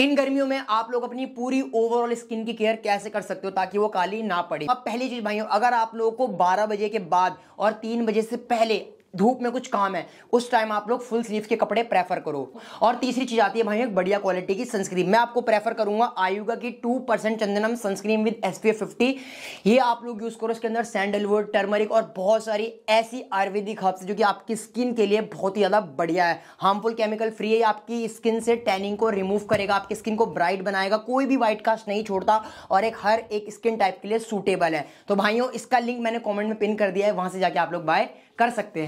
इन गर्मियों में आप लोग अपनी पूरी ओवरऑल स्किन की केयर कैसे कर सकते हो ताकि वो काली ना पड़े अब पहली चीज भाइयों अगर आप लोगों को 12 बजे के बाद और 3 बजे से पहले धूप में कुछ काम है उस टाइम आप लोग फुल स्लीव के कपड़े प्रेफर करो और तीसरी चीज आती है भाई एक बढ़िया क्वालिटी की सनस्क्रीन मैं आपको प्रेफर करूंगा आयुगा की two percent Chandanam sunscreen with S P fifty ये आप लोग यूज करो इसके अंदर सैंडलवुड टर्मरिक और बहुत सारी ऐसी आयुर्वेदिक हर्ब्स जो कि आपकी स्किन के लिए बहुत ही ज्यादा बढ़िया है हार्मफुल केमिकल फ्री है आपकी स्किन से टैनिंग को रिमूव करेगा आपकी स्किन को ब्राइट बनाएगा कोई भी व्हाइट कास्ट नहीं छोड़ता और एक हर एक स्किन टाइप के लिए सूटेबल है तो भाइयों इसका लिंक मैंने कॉमेंट में पिन कर दिया है वहां से जाके आप लोग बाय कर सकते हैं